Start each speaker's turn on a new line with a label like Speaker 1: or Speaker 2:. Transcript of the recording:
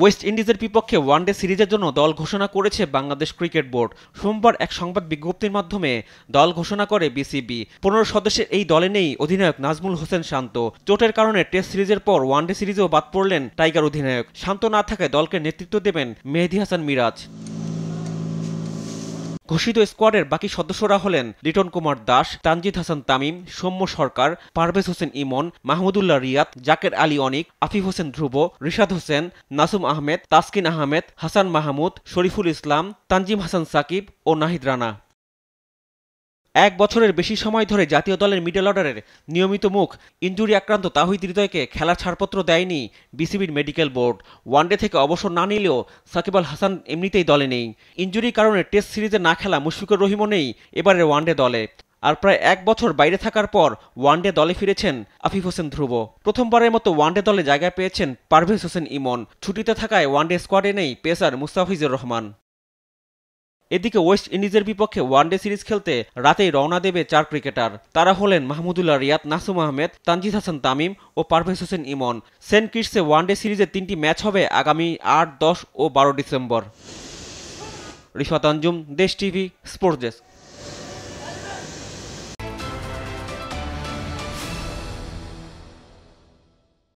Speaker 1: West ইন্ডিজের বিপক্ষে one day সিরিজের জন্য দল ঘোষণা করেছে বাংলাদেশ ক্রিকেট বোর্ড সোমবার এক সংবাদ বিজ্ঞপ্তির মাধ্যমে দল ঘোষণা করে বিসিবি পনেরো সদস্যের এই দলে নেই অধিনায়ক নাজমুল হোসেন শান্ত চোটের কারণে টেস্ট সিরিজের পর ওয়ানডে সিরিজেও বাদ পড়লেন টাইগার অধিনায়ক শান্ত না থাকায় দলকে নেতৃত্ব দেবেন মেহেদি হাসান মিরাজ ঘোষিত স্কোয়াডের বাকি সদস্যরা হলেন লিটন কুমার দাস তানজিদ হাসান তামিম সৌম্য সরকার পারভেজ হোসেন ইমন মাহমুদুল্লাহ রিয়াদ জাকের আলী অনিক আফিফ হোসেন ধ্রুব রিশাদ হোসেন নাসুম আহমেদ তাসকিন আহমেদ হাসান মাহমুদ শরীফুল ইসলাম তানজিম হাসান সাকিব ও নাহিদ রানা এক বছরের বেশি সময় ধরে জাতীয় দলের মিডল অর্ডারের নিয়মিত মুখ ইঞ্জুরি আক্রান্ত তাহিদ হৃদয়কে খেলার ছাড়পত্র দেয়নি বিসিবির মেডিকেল বোর্ড ওয়ানডে থেকে অবসর না নিলেও সাকিব আল হাসান এমনিতেই দলে নেই ইঞ্জুরির কারণে টেস্ট সিরিজে না খেলা মুশফিকুর রহিমও নেই এবারের ওয়ানডে দলে আর প্রায় এক বছর বাইরে থাকার পর ওয়ানডে দলে ফিরেছেন আফিফ হোসেন ধ্রুব প্রথমবারের মতো ওয়ানডে দলে জায়গা পেয়েছেন পারভেজ হোসেন ইমন ছুটিতে থাকায় ওয়ানডে স্কোয়াডে নেই পেসার মুস্তাফিজুর রহমান এদিকে ওয়েস্ট ইন্ডিজের বিপক্ষে ওয়ানডে সিরিজ খেলতে রাতেই রওনা দেবে চার ক্রিকেটার তারা হলেন মাহমুদুল্লাহ রিয়াদ নাসুম আহমেদ তানজিদ হাসান তামিম ও পারভেজ হোসেন ইমন সেন্ট কিটসে ওয়ানডে সিরিজের তিনটি ম্যাচ হবে আগামী আট দশ ও বারো ডিসেম্বর রিফাত আঞ্জুম দেশ টিভি স্পোর্টস ডেস্ক